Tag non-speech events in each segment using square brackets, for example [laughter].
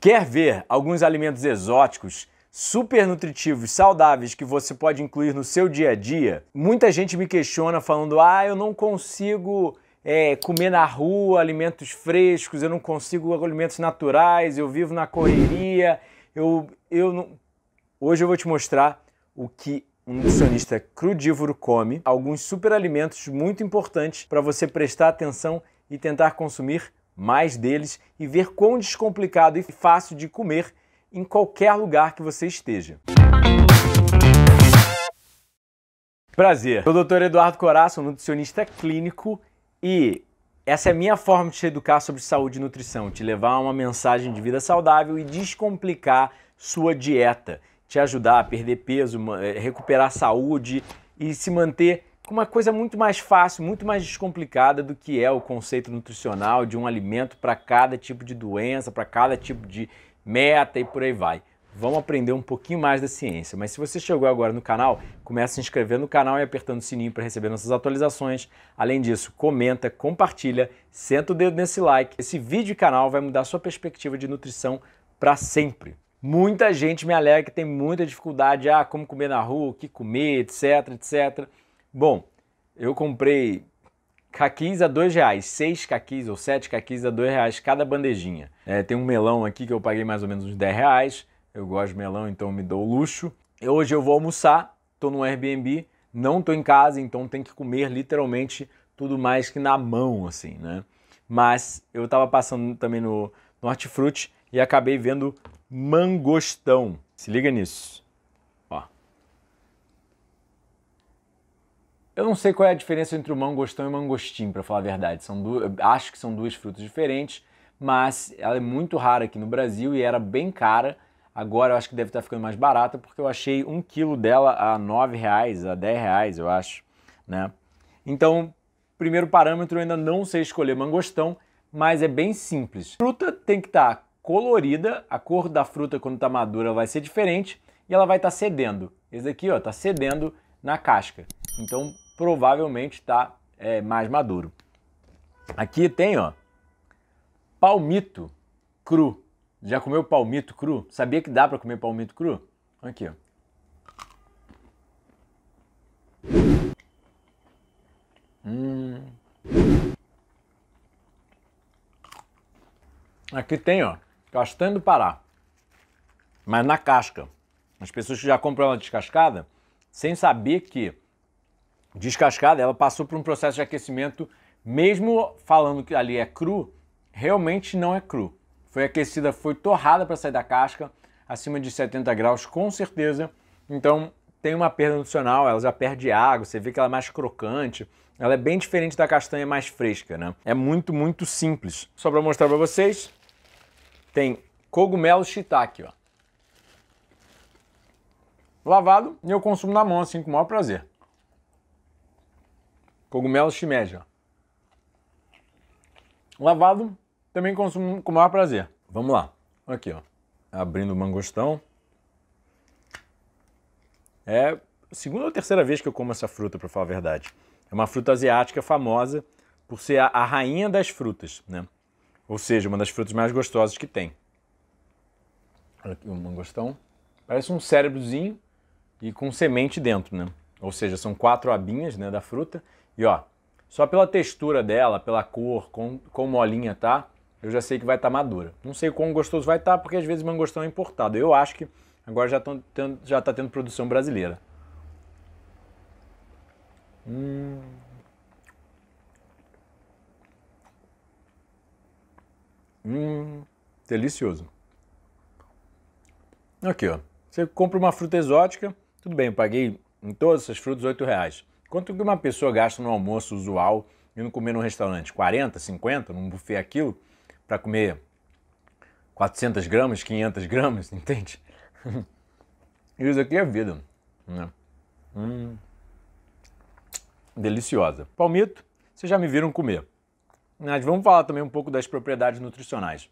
Quer ver alguns alimentos exóticos, super nutritivos, saudáveis que você pode incluir no seu dia a dia? Muita gente me questiona falando: ah, eu não consigo é, comer na rua alimentos frescos, eu não consigo alimentos naturais, eu vivo na correria, eu, eu não. Hoje eu vou te mostrar o que um nutricionista crudívoro come, alguns super alimentos muito importantes para você prestar atenção e tentar consumir mais deles e ver quão descomplicado e fácil de comer em qualquer lugar que você esteja. Prazer, sou o Dr. Eduardo Coraço, nutricionista clínico e essa é a minha forma de te educar sobre saúde e nutrição, te levar a uma mensagem de vida saudável e descomplicar sua dieta, te ajudar a perder peso, eh, recuperar saúde e se manter com uma coisa muito mais fácil, muito mais descomplicada do que é o conceito nutricional de um alimento para cada tipo de doença, para cada tipo de meta e por aí vai. Vamos aprender um pouquinho mais da ciência. Mas se você chegou agora no canal, começa a se inscrever no canal e apertando o sininho para receber nossas atualizações. Além disso, comenta, compartilha, senta o dedo nesse like. Esse vídeo e canal vai mudar sua perspectiva de nutrição para sempre. Muita gente me alega que tem muita dificuldade, ah, como comer na rua, o que comer, etc, etc. Bom, eu comprei caquis a dois reais, seis caquis ou sete caquis a dois reais cada bandejinha. É, tem um melão aqui que eu paguei mais ou menos uns 10 reais. Eu gosto de melão, então me dou luxo. E hoje eu vou almoçar, tô no Airbnb, não tô em casa, então tem que comer literalmente tudo mais que na mão, assim, né? Mas eu tava passando também no, no Hortifruti e acabei vendo mangostão. Se liga nisso. Eu não sei qual é a diferença entre o mangostão e o mangostim, para falar a verdade. São duas, acho que são duas frutas diferentes, mas ela é muito rara aqui no Brasil e era bem cara. Agora eu acho que deve estar tá ficando mais barata, porque eu achei um quilo dela a R$ reais, a R$ reais, eu acho, né? Então, primeiro parâmetro, eu ainda não sei escolher mangostão, mas é bem simples. A fruta tem que estar tá colorida, a cor da fruta quando está madura vai ser diferente e ela vai estar tá cedendo. Esse aqui, ó, está cedendo na casca. Então, provavelmente está é, mais maduro. Aqui tem, ó, palmito cru. Já comeu palmito cru? Sabia que dá para comer palmito cru? Aqui, ó. Hum. Aqui tem, ó, castanha do Pará. Mas na casca. As pessoas que já compram ela descascada, sem saber que descascada, ela passou por um processo de aquecimento, mesmo falando que ali é cru, realmente não é cru. Foi aquecida, foi torrada para sair da casca, acima de 70 graus com certeza. Então tem uma perda nutricional, ela já perde água, você vê que ela é mais crocante. Ela é bem diferente da castanha mais fresca, né? É muito, muito simples. Só para mostrar para vocês, tem cogumelo shiitake, ó. Lavado e eu consumo na mão assim com o maior prazer. Cogumelo shimeji. Lavado, também consumo com o maior prazer. Vamos lá. Aqui, ó. Abrindo o mangostão. É a segunda ou terceira vez que eu como essa fruta, para falar a verdade. É uma fruta asiática famosa por ser a, rainha das frutas, né? Ou seja, uma das frutas mais gostosas que tem. Olha aqui o mangostão. Parece um cérebrozinho e com semente dentro, né? Ou seja, são quatro abinhas né, da fruta e ó, só pela textura dela, pela cor, com, com molinha tá, eu já sei que vai estar tá madura. Não sei quão gostoso vai estar, tá, porque às vezes mangostão é importado. Eu acho que agora já, tendo, já tá tendo produção brasileira. Hum. Hum, delicioso. Aqui, ó. Você compra uma fruta exótica, tudo bem, eu paguei em todas essas frutas 8 reais. Quanto que uma pessoa gasta no almoço usual e não comer num restaurante? 40, 50, num buffet aquilo, para comer 400 gramas, 500 gramas, [laughs] entende? Isso aqui é vida, né? Hum. Deliciosa. Palmito, vocês já me viram comer. Mas vamos falar também um pouco das propriedades nutricionais.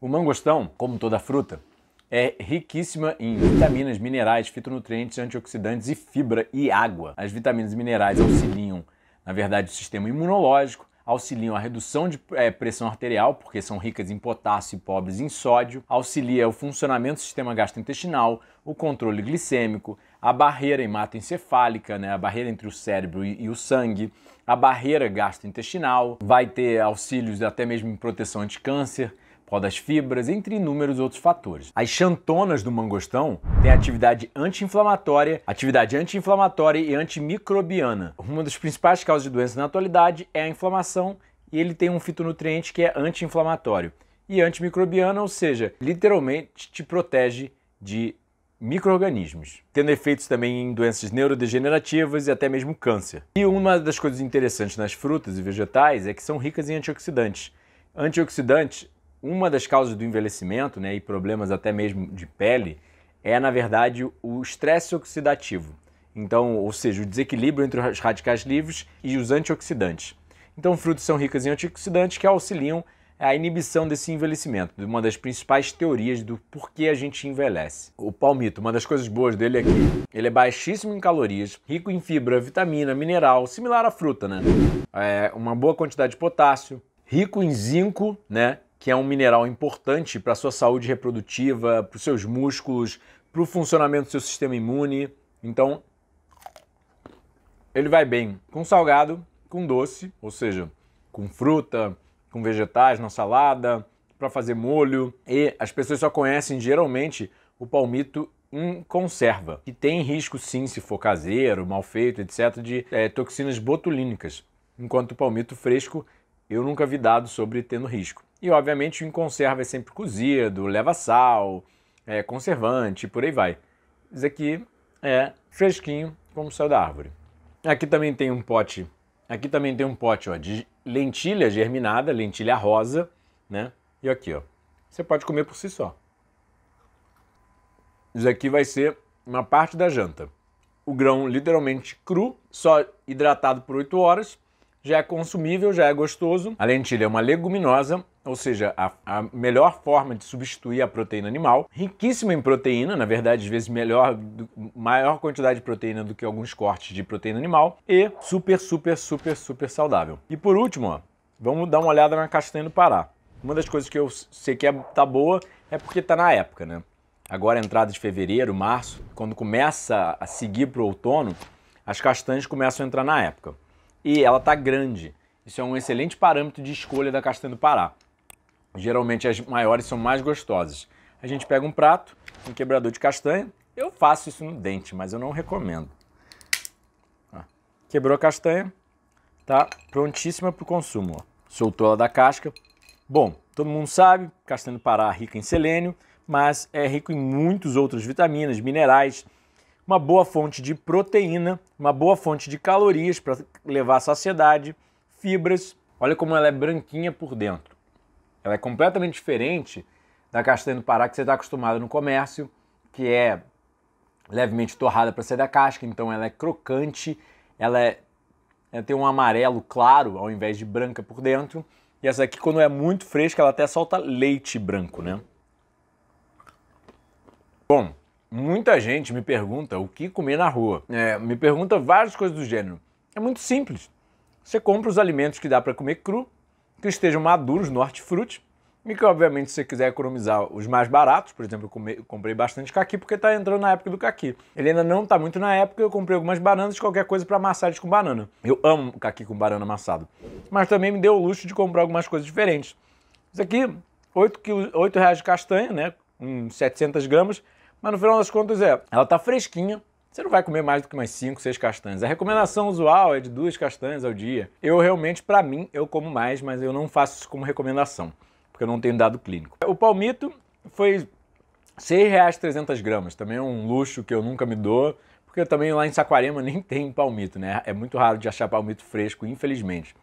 O mangostão, como toda fruta, é riquíssima em vitaminas, minerais, fitonutrientes, antioxidantes e fibra e água. As vitaminas e minerais auxiliam, na verdade, o sistema imunológico, auxiliam a redução de é, pressão arterial, porque são ricas em potássio e pobres em sódio, auxilia o funcionamento do sistema gastrointestinal, o controle glicêmico, a barreira hematoencefálica, né, a barreira entre o cérebro e, e o sangue, a barreira gastrointestinal, vai ter auxílios até mesmo em proteção anti câncer, qual das fibras, entre inúmeros outros fatores. As xantonas do mangostão têm atividade anti-inflamatória, atividade anti-inflamatória e antimicrobiana. Uma das principais causas de doença na atualidade é a inflamação e ele tem um fitonutriente que é anti-inflamatório e antimicrobiana, ou seja, literalmente te protege de microorganismos, tendo efeitos também em doenças neurodegenerativas e até mesmo câncer. E uma das coisas interessantes nas frutas e vegetais é que são ricas em antioxidantes. Antioxidantes uma das causas do envelhecimento né, e problemas até mesmo de pele é, na verdade, o estresse oxidativo. Então, ou seja, o desequilíbrio entre os radicais livres e os antioxidantes. Então, frutos são ricas em antioxidantes que auxiliam a inibição desse envelhecimento, uma das principais teorias do porquê a gente envelhece. O palmito, uma das coisas boas dele é que ele é baixíssimo em calorias, rico em fibra, vitamina, mineral, similar à fruta, né? É uma boa quantidade de potássio, rico em zinco, né? que é um mineral importante para a sua saúde reprodutiva, para os seus músculos, para o funcionamento do seu sistema imune. Então, ele vai bem com salgado, com doce, ou seja, com fruta, com vegetais na salada, para fazer molho. E as pessoas só conhecem geralmente o palmito em conserva, que tem risco sim, se for caseiro, mal feito, etc., de é, toxinas botulínicas, enquanto o palmito fresco eu nunca vi dado sobre tendo risco. E obviamente em conserva é sempre cozido, leva sal, é, conservante, por aí vai. Isso aqui é fresquinho como saiu da árvore. Aqui também tem um pote, aqui também tem um pote ó, de lentilha germinada, lentilha rosa, né? E aqui, ó. Você pode comer por si só. Isso aqui vai ser uma parte da janta. O grão literalmente cru, só hidratado por 8 horas, já é consumível, já é gostoso. A lentilha é uma leguminosa, ou seja, a, a, melhor forma de substituir a proteína animal, riquíssima em proteína, na verdade, às vezes melhor, maior quantidade de proteína do que alguns cortes de proteína animal, e super, super, super, super saudável. E por último, ó, vamos dar uma olhada na castanha do Pará. Uma das coisas que eu sei que é, tá boa é porque tá na época, né? Agora, entrada de fevereiro, março, quando começa a seguir para o outono, as castanhas começam a entrar na época. E ela tá grande. Isso é um excelente parâmetro de escolha da castanha do Pará. Geralmente as maiores são mais gostosas. A gente pega um prato, um quebrador de castanha. Eu faço isso no dente, mas eu não recomendo. quebrou a castanha, tá prontíssima para o consumo. Ó. Soltou ela da casca. Bom, todo mundo sabe, castanha do Pará é rica em selênio, mas é rico em muitos outros vitaminas, minerais, uma boa fonte de proteína, uma boa fonte de calorias para levar à saciedade, fibras. Olha como ela é branquinha por dentro. Ela é completamente diferente da castanha do Pará que você está acostumado no comércio, que é levemente torrada para sair da casca, então ela é crocante, ela, é, ela tem um amarelo claro ao invés de branca por dentro. E essa aqui, quando é muito fresca, ela até solta leite branco, né? Bom, muita gente me pergunta o que comer na rua. É, me pergunta várias coisas do gênero. É muito simples. Você compra os alimentos que dá para comer cru que estejam maduros no hortifruti e que, obviamente, se você quiser economizar os mais baratos, por exemplo, eu, comprei bastante caqui porque está entrando na época do caqui. Ele ainda não está muito na época, eu comprei algumas bananas e qualquer coisa para amassar eles com banana. Eu amo caqui com banana amassado. Mas também me deu o luxo de comprar algumas coisas diferentes. Isso aqui, 8, quilos, 8 reais de castanha, né? Uns 700 gramas. Mas no final das contas, é, ela está fresquinha, você não vai comer mais do que umas 5, 6 castanhas. A recomendação usual é de duas castanhas ao dia. Eu realmente, para mim, eu como mais, mas eu não faço isso como recomendação, porque eu não tenho dado clínico. O palmito foi R$ 6,300 gramas, também é um luxo que eu nunca me dou, porque também lá em Saquarema [laughs] nem tem palmito, né? É muito raro de achar palmito fresco, infelizmente.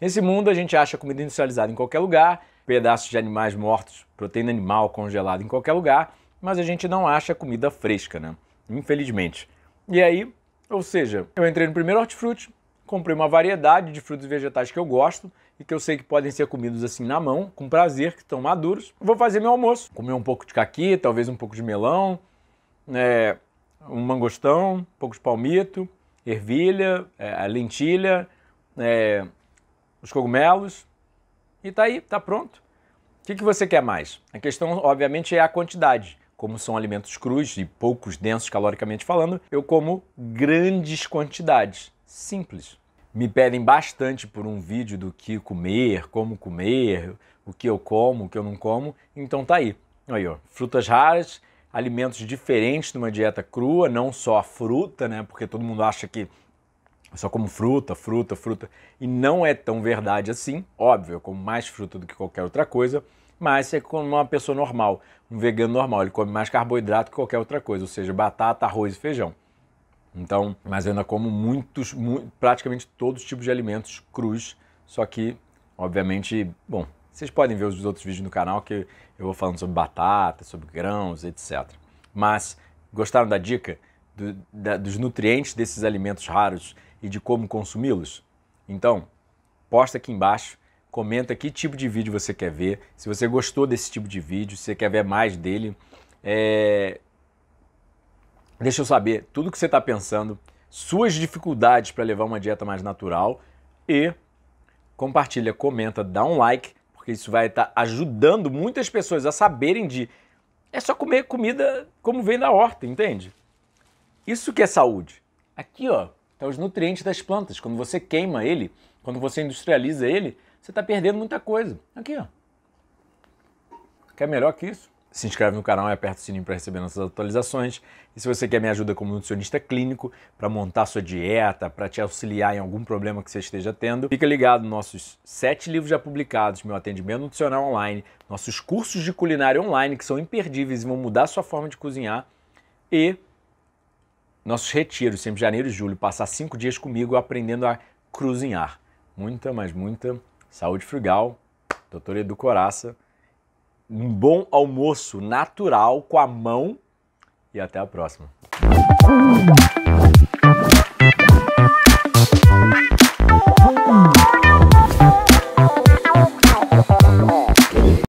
Nesse mundo a gente acha comida industrializada em qualquer lugar, pedaços de animais mortos, proteína animal congelada em qualquer lugar, mas a gente não acha comida fresca, né? infelizmente. E aí, ou seja, eu entrei no primeiro hortifruti, comprei uma variedade de frutos e vegetais que eu gosto e que eu sei que podem ser comidos assim na mão, com prazer, que estão maduros. Vou fazer meu almoço, comer um pouco de caqui, talvez um pouco de melão, é, um mangostão, um pouco de palmito, ervilha, é, lentilha, é, os cogumelos. E tá aí, tá pronto. O que, que você quer mais? A questão, obviamente, é a quantidade como são alimentos crus e poucos densos caloricamente falando, eu como grandes quantidades. Simples. Me pedem bastante por um vídeo do que comer, como comer, o que eu como, o que eu não como. Então tá aí. Aí, ó, frutas raras, alimentos diferentes numa dieta crua, não só a fruta, né? Porque todo mundo acha que só como fruta, fruta, fruta. E não é tão verdade assim. Óbvio, eu como mais fruta do que qualquer outra coisa mas você é como uma pessoa normal, um vegano normal, ele come mais carboidrato que qualquer outra coisa, ou seja, batata, arroz e feijão. Então, mas eu ainda como muitos, praticamente todos os tipos de alimentos crus, só que, obviamente, bom, vocês podem ver os outros vídeos no canal que eu vou falando sobre batata, sobre grãos, etc. Mas gostaram da dica do, da, dos nutrientes desses alimentos raros e de como consumi-los? Então, posta aqui embaixo comenta que tipo de vídeo você quer ver, se você gostou desse tipo de vídeo, se você quer ver mais dele. É... Deixa eu saber tudo que você está pensando, suas dificuldades para levar uma dieta mais natural e compartilha, comenta, dá um like, porque isso vai estar tá ajudando muitas pessoas a saberem de é só comer comida como vem da horta, entende? Isso que é saúde. Aqui, ó, tá os nutrientes das plantas. Quando você queima ele, quando você industrializa ele, você está perdendo muita coisa. Aqui, ó. Quer melhor que isso? Se inscreve no canal e aperta o sininho para receber nossas atualizações. E se você quer me ajuda como nutricionista clínico para montar sua dieta, para te auxiliar em algum problema que você esteja tendo, fica ligado nos nossos sete livros já publicados, meu atendimento nutricional online, nossos cursos de culinária online que são imperdíveis e vão mudar sua forma de cozinhar e nossos retiros, sempre janeiro e julho, passar cinco dias comigo aprendendo a cozinhar. Muita, mas muita Saúde Frugal, doutor Edu Coraça. Um bom almoço natural com a mão e até a próxima.